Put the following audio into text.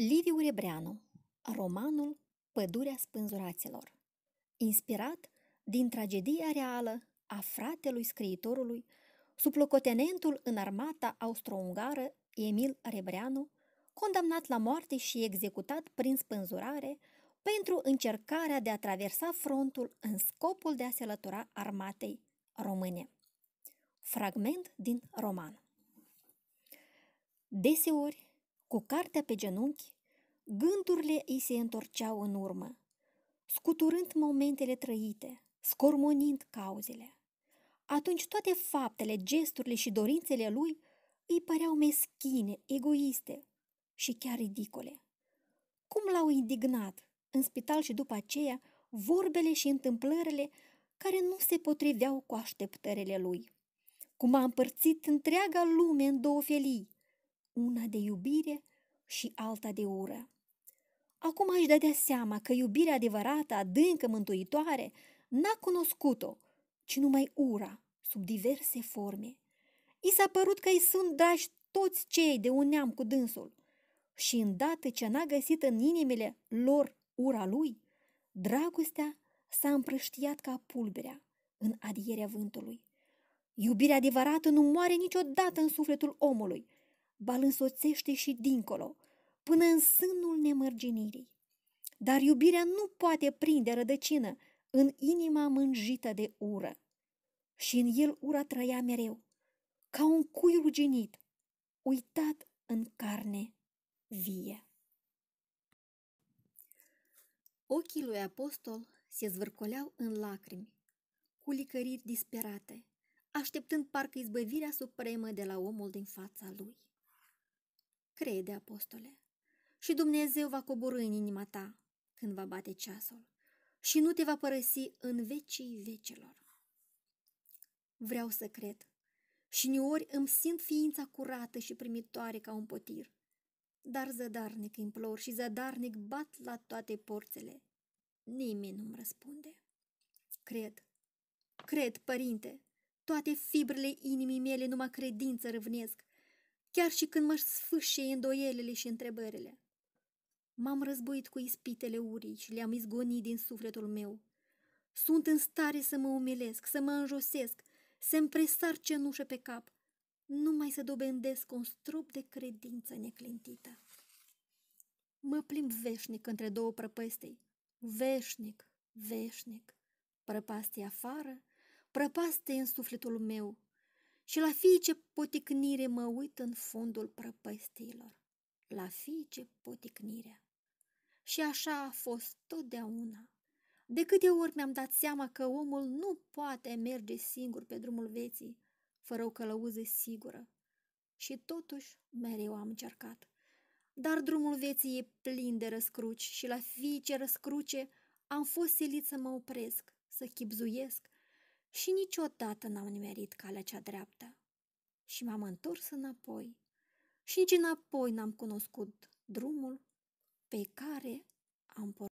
Liviu Rebreanu Romanul Pădurea spânzuraților Inspirat din tragedia reală a fratelui scriitorului, suplocotenentul în armata austro-ungară Emil Rebreanu, condamnat la moarte și executat prin spânzurare pentru încercarea de a traversa frontul în scopul de a se lătura armatei române. Fragment din roman Deseori, cu cartea pe genunchi, gândurile îi se întorceau în urmă, scuturând momentele trăite, scormonind cauzele. Atunci toate faptele, gesturile și dorințele lui îi păreau meschine, egoiste și chiar ridicole. Cum l-au indignat în spital și după aceea vorbele și întâmplările care nu se potriveau cu așteptările lui. Cum a împărțit întreaga lume în două felii, una de iubire și alta de ură. Acum aș dădea seama că iubirea adevărată, adâncă, mântuitoare, n-a cunoscut-o, ci numai ura, sub diverse forme. I s-a părut că îi sunt dragi toți cei de un neam cu dânsul și îndată ce n-a găsit în inimile lor ura lui, dragostea s-a împrăștiat ca pulberea în adierea vântului. Iubirea adevărată nu moare niciodată în sufletul omului – ba îl însoțește și dincolo, până în sânul nemărginirii. Dar iubirea nu poate prinde rădăcină în inima mânjită de ură. Și în el ura trăia mereu, ca un cui ruginit, uitat în carne vie. Ochii lui apostol se zvârcoleau în lacrimi, cu licăriri disperate, așteptând parcă izbăvirea supremă de la omul din fața lui. Crede, apostole, și Dumnezeu va coborâ în inima ta când va bate ceasul și nu te va părăsi în vecii vecelor. Vreau să cred și niori îmi simt ființa curată și primitoare ca un potir, dar zădarnic implor și zădarnic bat la toate porțele. Nimeni nu-mi răspunde. Cred, cred, părinte, toate fibrele inimii mele numai credință răvnesc chiar și când mă sfâșie îndoielele și întrebările. M-am războit cu ispitele urii și le-am izgonit din sufletul meu. Sunt în stare să mă umilesc, să mă înjosesc, să-mi presar cenușă pe cap, numai să dobândesc un strop de credință neclintită. Mă plimb veșnic între două prăpăstei, veșnic, veșnic, prăpastie afară, prăpaste în sufletul meu, și la ce poticnire mă uit în fundul prăpăstiilor. La ce poticnire. Și așa a fost totdeauna. De câte ori mi-am dat seama că omul nu poate merge singur pe drumul vieții, fără o călăuză sigură. Și totuși mereu am încercat. Dar drumul vieții e plin de răscruci și la ce răscruce am fost silit să mă opresc, să chipzuiesc, și niciodată n-am nimerit calea cea dreaptă. Și m-am întors înapoi și nici înapoi n-am cunoscut drumul pe care am pornit.